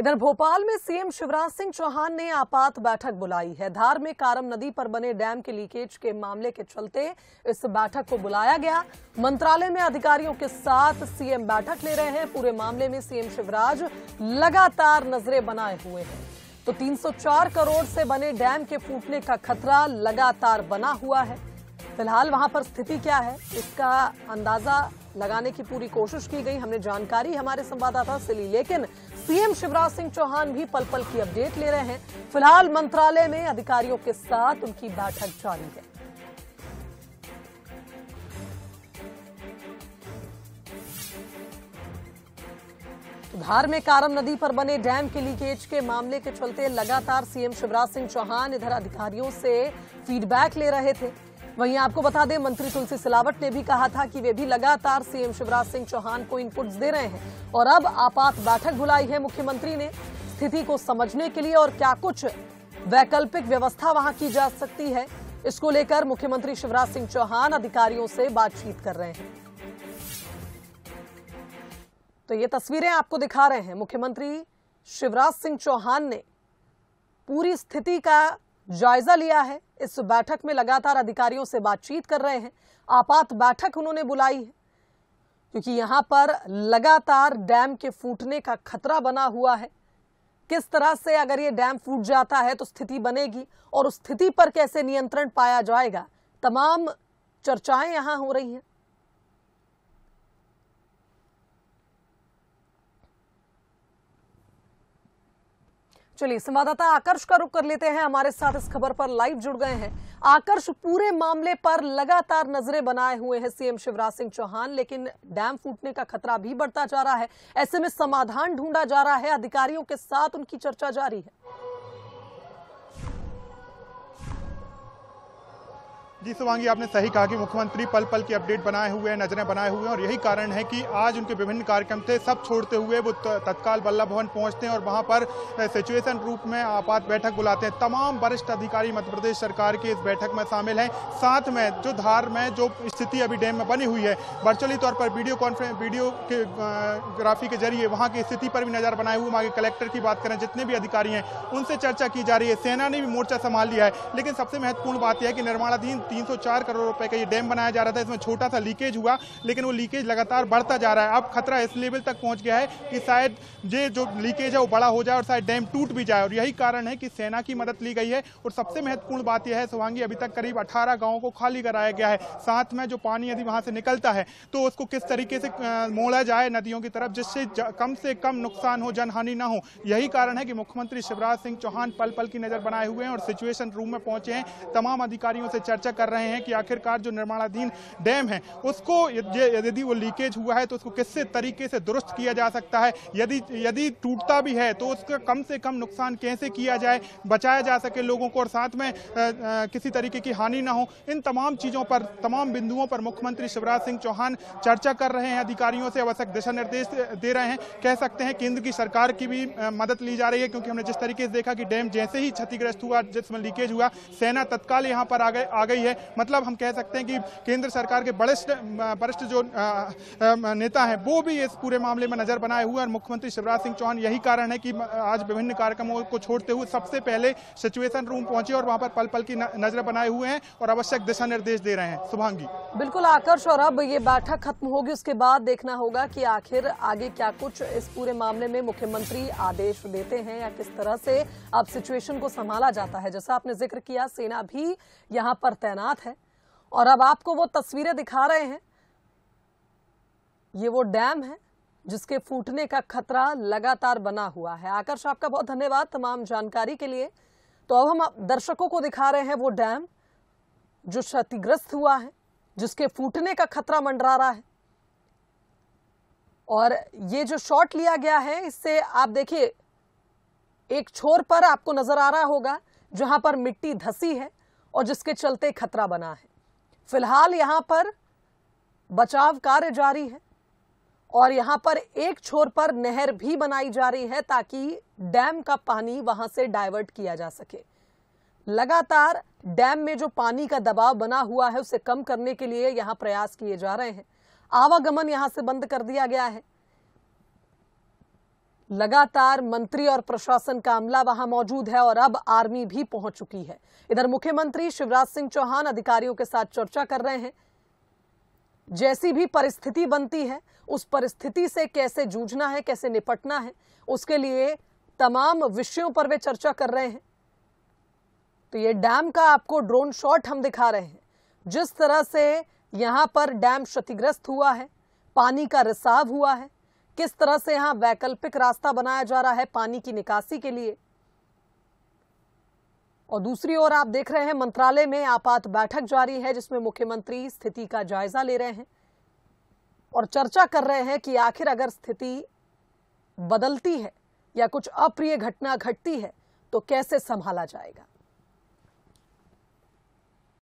इधर भोपाल में सीएम शिवराज सिंह चौहान ने आपात बैठक बुलाई है धार में कारम नदी पर बने डैम के लीकेज के मामले के चलते इस बैठक को बुलाया गया मंत्रालय में अधिकारियों के साथ सीएम बैठक ले रहे हैं पूरे मामले में सीएम शिवराज लगातार नजरें बनाए हुए हैं तो 304 करोड़ से बने डैम के फूटने का खतरा लगातार बना हुआ है फिलहाल वहां पर स्थिति क्या है इसका अंदाजा लगाने की पूरी कोशिश की गई हमने जानकारी हमारे संवाददाता से ली लेकिन सीएम शिवराज सिंह चौहान भी पल पल की अपडेट ले रहे हैं फिलहाल मंत्रालय में अधिकारियों के साथ उनकी बैठक जारी है धार में कारम नदी पर बने डैम के लीकेज के मामले के चलते लगातार सीएम शिवराज सिंह चौहान इधर अधिकारियों से फीडबैक ले रहे थे वहीं आपको बता दें मंत्री तुलसी सिलावट ने भी कहा था कि वे भी लगातार सीएम शिवराज सिंह चौहान को इनपुट्स दे रहे हैं और अब आपात बैठक बुलाई है मुख्यमंत्री ने स्थिति को समझने के लिए और क्या कुछ वैकल्पिक व्यवस्था वहां की जा सकती है इसको लेकर मुख्यमंत्री शिवराज सिंह चौहान अधिकारियों से बातचीत कर रहे हैं तो ये तस्वीरें आपको दिखा रहे हैं मुख्यमंत्री शिवराज सिंह चौहान ने पूरी स्थिति का जायजा लिया है इस बैठक में लगातार अधिकारियों से बातचीत कर रहे हैं आपात बैठक उन्होंने बुलाई है क्योंकि यहां पर लगातार डैम के फूटने का खतरा बना हुआ है किस तरह से अगर ये डैम फूट जाता है तो स्थिति बनेगी और उस स्थिति पर कैसे नियंत्रण पाया जाएगा तमाम चर्चाएं यहां हो रही हैं चलिए संवाददाता आकर्ष का रुख कर लेते हैं हमारे साथ इस खबर पर लाइव जुड़ गए हैं आकर्ष पूरे मामले पर लगातार नजरें बनाए हुए हैं सीएम शिवराज सिंह चौहान लेकिन डैम फूटने का खतरा भी बढ़ता जा रहा है ऐसे में समाधान ढूंढा जा रहा है अधिकारियों के साथ उनकी चर्चा जारी है जी सुवांगी आपने सही कहा कि मुख्यमंत्री पल पल की अपडेट बनाए हुए हैं नजरें बनाए हुए हैं और यही कारण है कि आज उनके विभिन्न कार्यक्रम थे सब छोड़ते हुए वो तत्काल बल्लभ भवन पहुंचते हैं और वहां पर सिचुएशन रूप में आपात बैठक बुलाते हैं तमाम वरिष्ठ अधिकारी मध्य प्रदेश सरकार की इस बैठक में शामिल हैं साथ में जो धार में जो स्थिति अभी डैम में बनी हुई है वर्चुअली तौर पर वीडियो कॉन्फ्रेंस वीडियो के ग्राफी के जरिए वहाँ की स्थिति पर भी नजर बनाए हुए वहाँ के कलेक्टर की बात करें जितने भी अधिकारी हैं उनसे चर्चा की जा रही है सेना ने भी मोर्चा संभाल लिया है लेकिन सबसे महत्वपूर्ण बात यह है कि निर्माणाधीन 304 करोड़ रुपए का ये डैम बनाया जा रहा था इसमें छोटा सा लीकेज हुआ लेकिन वो लीकेज लगातार बढ़ता जा रहा है अब खतरा इस लेवल तक पहुंच गया है कि शायद ये जो लीकेज है वो बड़ा हो जाए और शायद डैम टूट भी जाए और यही कारण है कि सेना की मदद ली गई है और सबसे महत्वपूर्ण बात यह है सुहांगी अभी तक करीब अठारह गाँव को खाली कराया गया है साथ में जो पानी यदि वहाँ से निकलता है तो उसको किस तरीके से मोड़ा जाए नदियों की तरफ जिससे कम से कम नुकसान हो जनहानि ना हो यही कारण है कि मुख्यमंत्री शिवराज सिंह चौहान पल पल की नजर बनाए हुए हैं और सिचुएशन रूम में पहुंचे हैं तमाम अधिकारियों से चर्चा कर रहे हैं कि आखिरकार जो निर्माणाधीन डैम है उसको यदि वो लीकेज हुआ है तो उसको किस तरीके से दुरुस्त किया जा सकता है यदि यदि टूटता भी है तो उसका कम से कम नुकसान कैसे किया जाए बचाया जा सके लोगों को और साथ में किसी तरीके की हानि ना हो इन तमाम चीज़ों पर तमाम बिंदुओं पर मुख्यमंत्री शिवराज सिंह चौहान चर्चा कर रहे हैं अधिकारियों से आवश्यक दिशा निर्देश दे रहे हैं कह सकते हैं केंद्र की सरकार की भी मदद ली जा रही है क्योंकि हमने जिस तरीके से देखा कि डैम जैसे ही क्षतिग्रस्त हुआ जिसमें लीकेज हुआ सेना तत्काल यहां पर आ गई है है मतलब हम कह सकते हैं कि केंद्र सरकार के बड़े वरिष्ठ जो नेता हैं वो भी इस पूरे मामले में नजर बनाए हुए और मुख्यमंत्री शिवराज सिंह चौहान यही कारण है कि आज विभिन्न कार्यक्रमों को छोड़ते हुए सबसे पहले सिचुएशन रूम पहुंचे और वहां पर पल पल की नजर बनाए हुए हैं और आवश्यक दिशा निर्देश दे रहे हैं शुभांगी बिल्कुल आकर्ष और अब ये बैठक खत्म होगी उसके बाद देखना होगा कि आखिर आगे क्या कुछ इस पूरे मामले में मुख्यमंत्री आदेश देते हैं या किस तरह से अब सिचुएशन को संभाला जाता है जैसा आपने जिक्र किया सेना भी यहाँ पर तैनात तैनात है और अब आपको वो तस्वीरें दिखा रहे हैं ये वो डैम है जिसके फूटने का खतरा लगातार बना हुआ है आकर्ष आपका बहुत धन्यवाद तमाम जानकारी के लिए तो अब हम दर्शकों को दिखा रहे हैं वो डैम जो क्षतिग्रस्त हुआ है जिसके फूटने का खतरा मंडरा रहा है और ये जो शॉट लिया गया है इससे आप देखिए एक छोर पर आपको नजर आ रहा होगा जहां पर मिट्टी धसी है और जिसके चलते खतरा बना है फिलहाल यहां पर बचाव कार्य जारी है और यहां पर एक छोर पर नहर भी बनाई जा रही है ताकि डैम का पानी वहां से डायवर्ट किया जा सके लगातार डैम में जो पानी का दबाव बना हुआ है उसे कम करने के लिए यहां प्रयास किए जा रहे हैं आवागमन यहां से बंद कर दिया गया है लगातार मंत्री और प्रशासन का अमला वहां मौजूद है और अब आर्मी भी पहुंच चुकी है इधर मुख्यमंत्री शिवराज सिंह चौहान अधिकारियों के साथ चर्चा कर रहे हैं जैसी भी परिस्थिति बनती है उस परिस्थिति से कैसे जूझना है कैसे निपटना है उसके लिए तमाम विषयों पर वे चर्चा कर रहे हैं तो ये डैम का आपको ड्रोन शॉट हम दिखा रहे हैं जिस तरह से यहां पर डैम क्षतिग्रस्त हुआ है पानी का रिसाव हुआ है किस तरह से यहां वैकल्पिक रास्ता बनाया जा रहा है पानी की निकासी के लिए और दूसरी ओर आप देख रहे हैं मंत्रालय में आपात बैठक जारी है जिसमें मुख्यमंत्री स्थिति का जायजा ले रहे हैं और चर्चा कर रहे हैं कि आखिर अगर स्थिति बदलती है या कुछ अप्रिय घटना घटती है तो कैसे संभाला जाएगा